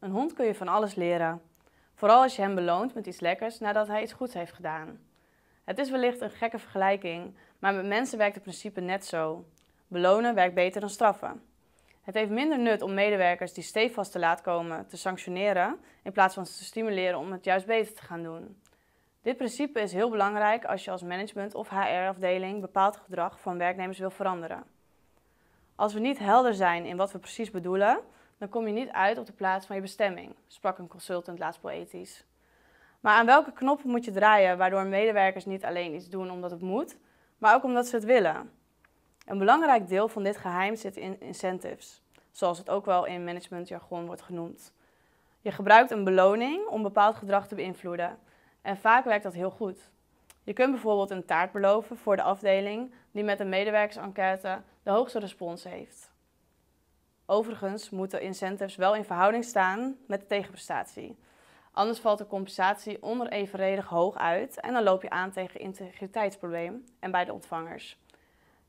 Een hond kun je van alles leren. Vooral als je hem beloont met iets lekkers nadat hij iets goeds heeft gedaan. Het is wellicht een gekke vergelijking, maar met mensen werkt het principe net zo. Belonen werkt beter dan straffen. Het heeft minder nut om medewerkers die stevast te laat komen te sanctioneren in plaats van ze te stimuleren om het juist beter te gaan doen. Dit principe is heel belangrijk als je als management of HR-afdeling bepaald gedrag van werknemers wil veranderen. Als we niet helder zijn in wat we precies bedoelen, dan kom je niet uit op de plaats van je bestemming, sprak een consultant laatst poëtisch. Maar aan welke knoppen moet je draaien waardoor medewerkers niet alleen iets doen omdat het moet, maar ook omdat ze het willen? Een belangrijk deel van dit geheim zit in incentives, zoals het ook wel in managementjargon wordt genoemd. Je gebruikt een beloning om bepaald gedrag te beïnvloeden en vaak werkt dat heel goed. Je kunt bijvoorbeeld een taart beloven voor de afdeling die met een medewerkersenquête de hoogste respons heeft. Overigens moeten incentives wel in verhouding staan met de tegenprestatie. Anders valt de compensatie onerevenredig hoog uit en dan loop je aan tegen integriteitsprobleem en bij de ontvangers.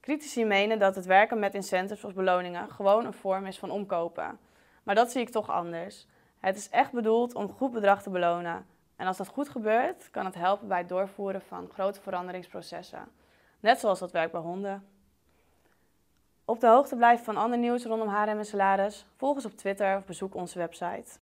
Critici menen dat het werken met incentives of beloningen gewoon een vorm is van omkopen. Maar dat zie ik toch anders. Het is echt bedoeld om goed bedrag te belonen, en als dat goed gebeurt, kan het helpen bij het doorvoeren van grote veranderingsprocessen. Net zoals dat werkt bij honden. Op de hoogte blijven van ander nieuws rondom HRM en salaris, volg ons op Twitter of bezoek onze website.